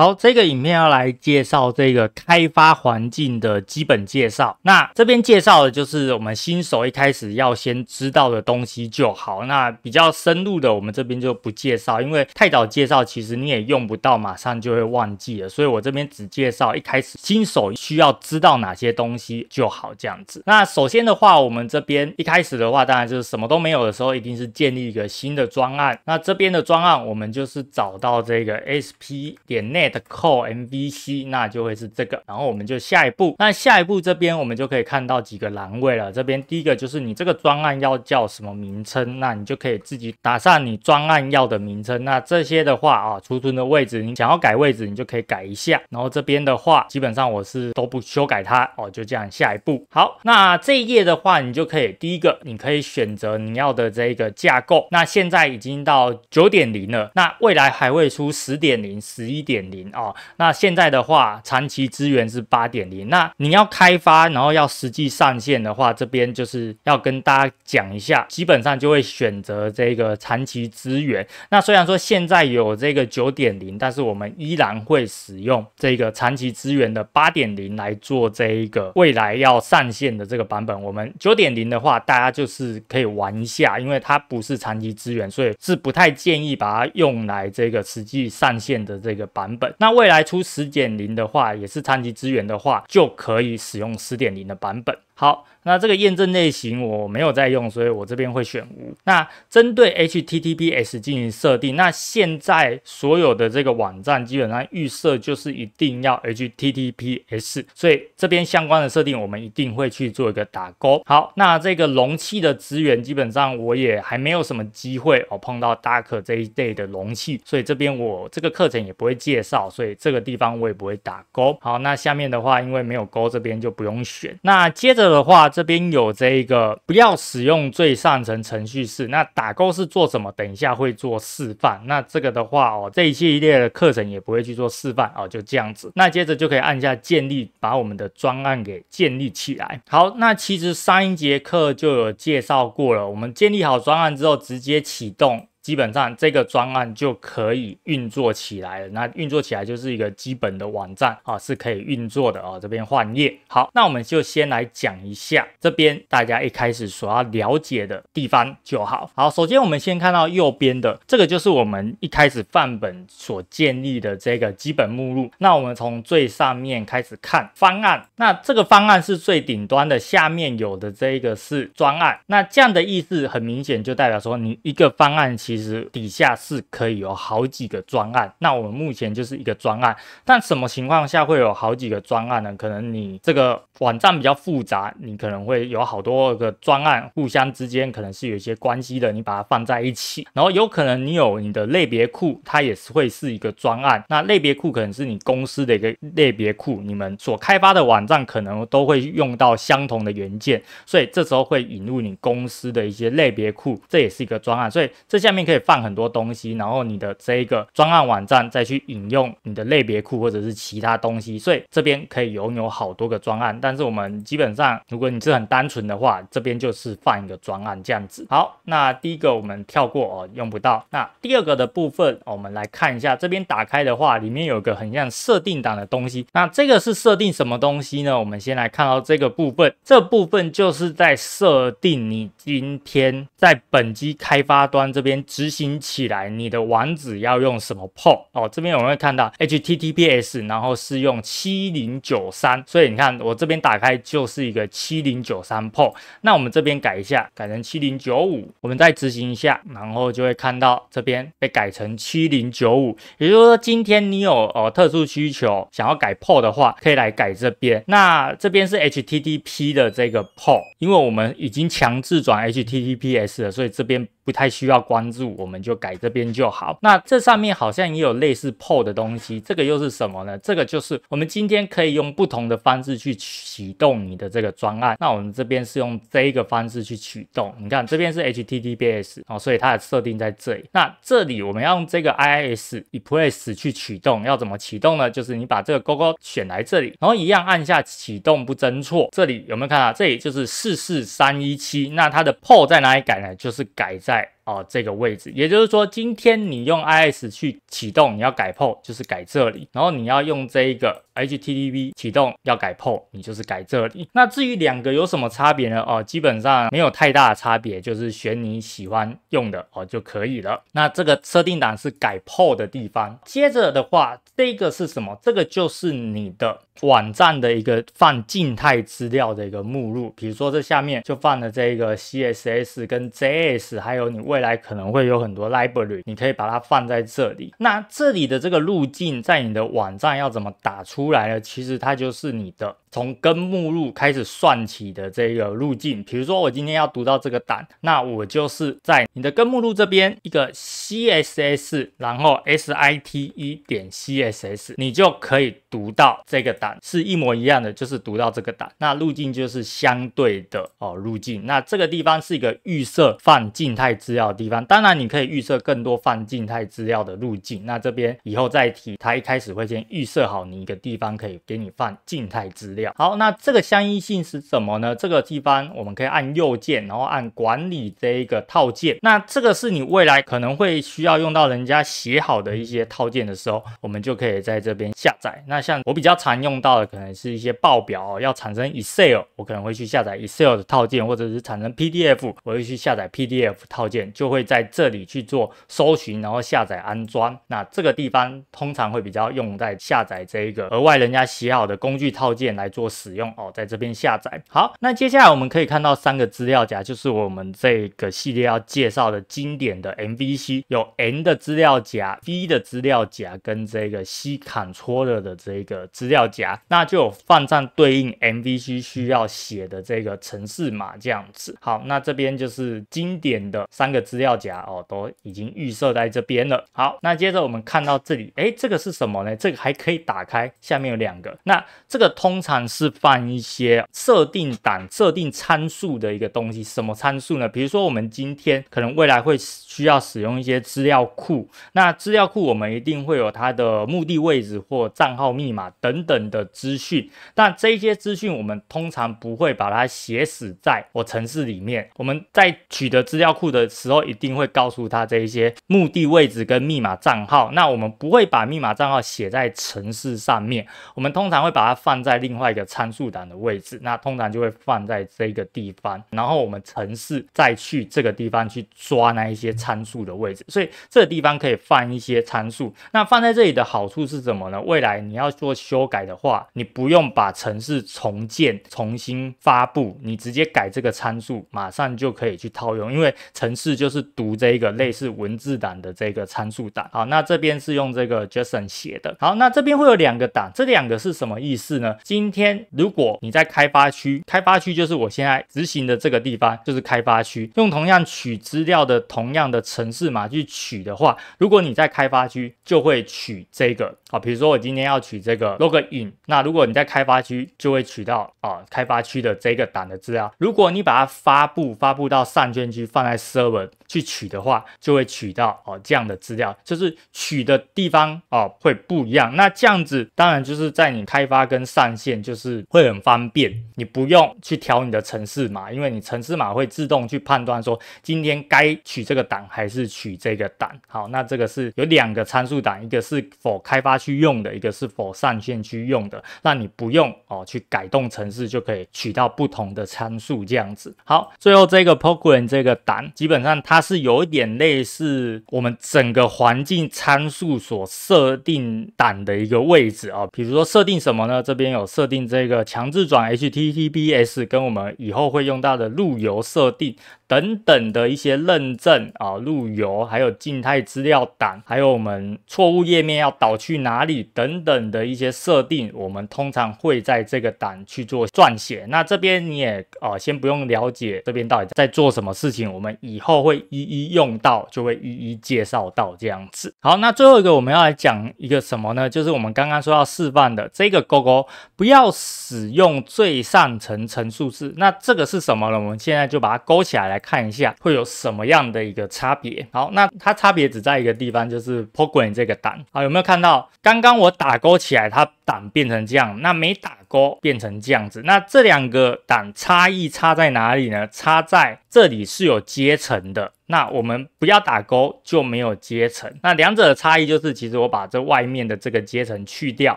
好，这个影片要来介绍这个开发环境的基本介绍。那这边介绍的就是我们新手一开始要先知道的东西就好。那比较深入的，我们这边就不介绍，因为太早介绍，其实你也用不到，马上就会忘记了。所以我这边只介绍一开始新手需要知道哪些东西就好，这样子。那首先的话，我们这边一开始的话，当然就是什么都没有的时候，一定是建立一个新的专案。那这边的专案，我们就是找到这个 sp 点 net。的 Core MVC 那就会是这个，然后我们就下一步。那下一步这边我们就可以看到几个栏位了。这边第一个就是你这个专案要叫什么名称，那你就可以自己打上你专案要的名称。那这些的话啊，储存的位置你想要改位置，你就可以改一下。然后这边的话，基本上我是都不修改它哦，就这样。下一步，好，那这一页的话，你就可以第一个你可以选择你要的这个架构。那现在已经到九点零了，那未来还会出十点零、十一点零。哦，那现在的话，长期资源是八点零。那你要开发，然后要实际上线的话，这边就是要跟大家讲一下，基本上就会选择这个长期资源。那虽然说现在有这个九点零，但是我们依然会使用这个长期资源的八点零来做这一个未来要上线的这个版本。我们九点零的话，大家就是可以玩一下，因为它不是长期资源，所以是不太建议把它用来这个实际上线的这个版。那未来出十点零的话，也是残疾资源的话，就可以使用十点零的版本。好，那这个验证类型我没有在用，所以我这边会选无。那针对 HTTPS 进行设定，那现在所有的这个网站基本上预设就是一定要 HTTPS，所以这边相关的设定我们一定会去做一个打勾。好，那这个容器的资源基本上我也还没有什么机会哦碰到 d o c k 这一类的容器，所以这边我这个课程也不会介绍，所以这个地方我也不会打勾。好，那下面的话因为没有勾，这边就不用选。那接着。的话，这边有这一个不要使用最上层程序式。那打勾是做什么？等一下会做示范。那这个的话哦，这一系列的课程也不会去做示范哦，就这样子。那接着就可以按下建立，把我们的专案给建立起来。好，那其实上一节课就有介绍过了。我们建立好专案之后，直接启动。基本上这个专案就可以运作起来了。那运作起来就是一个基本的网站啊，是可以运作的啊。这边换页，好，那我们就先来讲一下这边大家一开始所要了解的地方就好。好，首先我们先看到右边的这个就是我们一开始范本所建立的这个基本目录。那我们从最上面开始看方案，那这个方案是最顶端的，下面有的这个是专案。那这样的意思很明显就代表说你一个方案。其实底下是可以有好几个专案，那我们目前就是一个专案。但什么情况下会有好几个专案呢？可能你这个网站比较复杂，你可能会有好多个专案，互相之间可能是有一些关系的，你把它放在一起。然后有可能你有你的类别库，它也是会是一个专案。那类别库可能是你公司的一个类别库，你们所开发的网站可能都会用到相同的元件，所以这时候会引入你公司的一些类别库，这也是一个专案。所以这下面。可以放很多东西，然后你的这个专案网站再去引用你的类别库或者是其他东西，所以这边可以拥有好多个专案。但是我们基本上，如果你是很单纯的话，这边就是放一个专案这样子。好，那第一个我们跳过哦，用不到。那第二个的部分，我们来看一下，这边打开的话，里面有个很像设定档的东西。那这个是设定什么东西呢？我们先来看到这个部分，这部分就是在设定你今天在本机开发端这边。执行起来，你的网址要用什么 port 哦？这边我们会看到 HTTPS，然后是用七零九三，所以你看我这边打开就是一个七零九三 port。那我们这边改一下，改成七零九五，我们再执行一下，然后就会看到这边被改成七零九五。也就是说，今天你有呃特殊需求，想要改 port 的话，可以来改这边。那这边是 HTTP 的这个 port，因为我们已经强制转 HTTPS 了，所以这边。不太需要关注，我们就改这边就好。那这上面好像也有类似 PO 的东西，这个又是什么呢？这个就是我们今天可以用不同的方式去启动你的这个专案。那我们这边是用这一个方式去启动，你看这边是 HTTPS，哦，所以它的设定在这里。那这里我们要用这个 IIS e p r e s s 去启动，要怎么启动呢？就是你把这个勾勾选来这里，然后一样按下启动不侦错。这里有没有看到？这里就是四四三一七。那它的 PO 在哪里改呢？就是改在。哦，这个位置，也就是说，今天你用 IS 去启动，你要改 PO，就是改这里，然后你要用这一个。http 启动要改 port，你就是改这里。那至于两个有什么差别呢？哦，基本上没有太大的差别，就是选你喜欢用的哦就可以了。那这个设定档是改 port 的地方。接着的话，这个是什么？这个就是你的网站的一个放静态资料的一个目录。比如说这下面就放了这个 CSS 跟 JS，还有你未来可能会有很多 library，你可以把它放在这里。那这里的这个路径在你的网站要怎么打出？出来了，其实它就是你的。从根目录开始算起的这个路径，比如说我今天要读到这个档，那我就是在你的根目录这边一个 css，然后 site 点 css，你就可以读到这个档，是一模一样的，就是读到这个档。那路径就是相对的哦，路径。那这个地方是一个预设放静态资料的地方，当然你可以预设更多放静态资料的路径。那这边以后再提，它一开始会先预设好你一个地方可以给你放静态资料。好，那这个相依性是什么呢？这个地方我们可以按右键，然后按管理这一个套件。那这个是你未来可能会需要用到人家写好的一些套件的时候，我们就可以在这边下载。那像我比较常用到的，可能是一些报表要产生 Excel，我可能会去下载 Excel 的套件，或者是产生 PDF，我会去下载 PDF 套件，就会在这里去做搜寻，然后下载安装。那这个地方通常会比较用在下载这一个额外人家写好的工具套件来。做使用哦，在这边下载好。那接下来我们可以看到三个资料夹，就是我们这个系列要介绍的经典的 MVC，有 N 的资料夹、V 的资料夹跟这个 C 控错了的这个资料夹，那就有放上对应 MVC 需要写的这个程式码这样子。好，那这边就是经典的三个资料夹哦，都已经预设在这边了。好，那接着我们看到这里，哎，这个是什么呢？这个还可以打开，下面有两个。那这个通常。是放一些设定档、设定参数的一个东西。什么参数呢？比如说，我们今天可能未来会需要使用一些资料库。那资料库我们一定会有它的目的位置或账号密码等等的资讯。那这些资讯我们通常不会把它写死在我城市里面。我们在取得资料库的时候，一定会告诉他这一些目的位置跟密码账号。那我们不会把密码账号写在城市上面。我们通常会把它放在另外。一个参数档的位置，那通常就会放在这个地方，然后我们城市再去这个地方去抓那一些参数的位置，所以这个地方可以放一些参数。那放在这里的好处是什么呢？未来你要做修改的话，你不用把城市重建、重新发布，你直接改这个参数，马上就可以去套用，因为城市就是读这一个类似文字档的这个参数档。好，那这边是用这个 JSON 写的。好，那这边会有两个档，这两个是什么意思呢？今天天，如果你在开发区，开发区就是我现在执行的这个地方，就是开发区。用同样取资料的同样的城市码去取的话，如果你在开发区，就会取这个。啊。比如说我今天要取这个 login，那如果你在开发区，就会取到啊开发区的这个档的资料。如果你把它发布发布到上卷区，放在 server 去取的话，就会取到哦这样的资料，就是取的地方啊会不一样。那这样子，当然就是在你开发跟上线就。就是会很方便，你不用去调你的城市码，因为你城市码会自动去判断说今天该取这个档还是取这个档。好，那这个是有两个参数档，一个是否开发区用的，一个是否上线区用的。那你不用哦，去改动城市就可以取到不同的参数这样子。好，最后这个 program 这个档，基本上它是有一点类似我们整个环境参数所设定档的一个位置啊。比如说设定什么呢？这边有设定。这个强制转 HTTPS，跟我们以后会用到的路由设定等等的一些认证啊，路由，还有静态资料档，还有我们错误页面要导去哪里等等的一些设定，我们通常会在这个档去做撰写。那这边你也啊，先不用了解这边到底在做什么事情，我们以后会一一用到，就会一一介绍到这样子。好，那最后一个我们要来讲一个什么呢？就是我们刚刚说要示范的这个勾勾，不要。要使用最上层层数字，那这个是什么呢？我们现在就把它勾起来来看一下，会有什么样的一个差别。好，那它差别只在一个地方，就是 program 这个档。好，有没有看到？刚刚我打勾起来，它档变成这样，那没打。勾变成这样子，那这两个档差异差在哪里呢？差在这里是有阶层的。那我们不要打勾就没有阶层。那两者的差异就是，其实我把这外面的这个阶层去掉，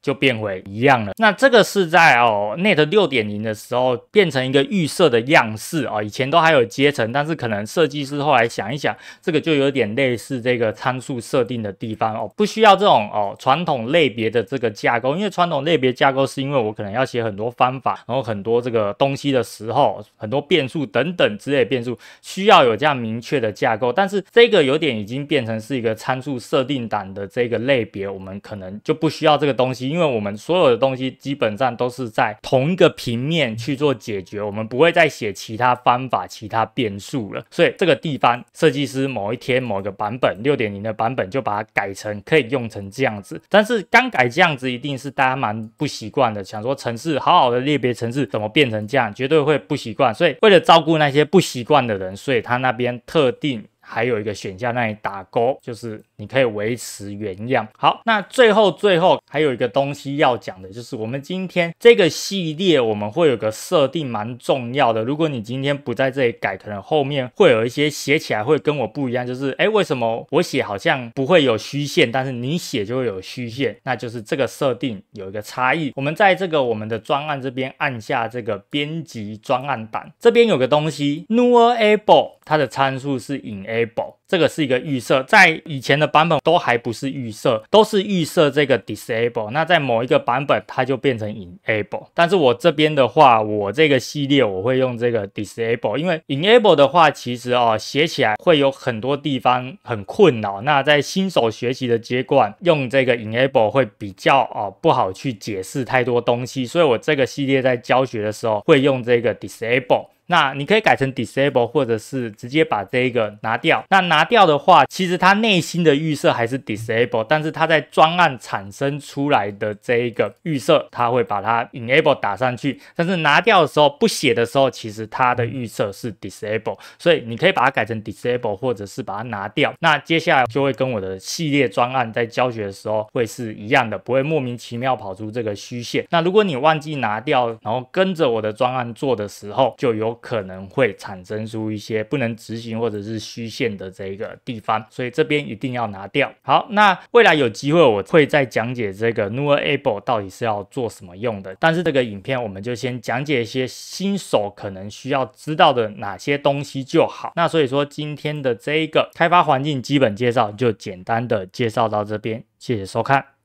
就变回一样了。那这个是在哦，Net 六点零的时候变成一个预设的样式哦，以前都还有阶层，但是可能设计师后来想一想，这个就有点类似这个参数设定的地方哦，不需要这种哦传统类别的这个架构，因为传统类别架构是因为我可能。要写很多方法，然后很多这个东西的时候，很多变数等等之类变数，需要有这样明确的架构。但是这个有点已经变成是一个参数设定档的这个类别，我们可能就不需要这个东西，因为我们所有的东西基本上都是在同一个平面去做解决，我们不会再写其他方法、其他变数了。所以这个地方设计师某一天某一个版本六点零的版本就把它改成可以用成这样子。但是刚改这样子一定是大家蛮不习惯的，想说。城市好好的列别，城市怎么变成这样？绝对会不习惯。所以为了照顾那些不习惯的人，所以他那边特定还有一个选项，那里打勾就是。你可以维持原样。好，那最后最后还有一个东西要讲的，就是我们今天这个系列，我们会有个设定蛮重要的。如果你今天不在这里改，可能后面会有一些写起来会跟我不一样。就是，哎，为什么我写好像不会有虚线，但是你写就会有虚线？那就是这个设定有一个差异。我们在这个我们的专案这边按下这个编辑专案版，这边有个东西，Newable，它的参数是 Enable。这个是一个预设，在以前的版本都还不是预设，都是预设这个 disable。那在某一个版本，它就变成 enable。但是我这边的话，我这个系列我会用这个 disable，因为 enable 的话，其实哦写起来会有很多地方很困扰。那在新手学习的阶段，用这个 enable 会比较哦不好去解释太多东西，所以我这个系列在教学的时候会用这个 disable。那你可以改成 disable，或者是直接把这一个拿掉。那拿掉的话，其实它内心的预设还是 disable，但是它在专案产生出来的这一个预设，它会把它 enable 打上去。但是拿掉的时候，不写的时候，其实它的预设是 disable。所以你可以把它改成 disable，或者是把它拿掉。那接下来就会跟我的系列专案在教学的时候会是一样的，不会莫名其妙跑出这个虚线。那如果你忘记拿掉，然后跟着我的专案做的时候，就有。可能会产生出一些不能执行或者是虚线的这一个地方，所以这边一定要拿掉。好，那未来有机会我会再讲解这个 n e w e r a b l e 到底是要做什么用的，但是这个影片我们就先讲解一些新手可能需要知道的哪些东西就好。那所以说今天的这一个开发环境基本介绍就简单的介绍到这边，谢谢收看。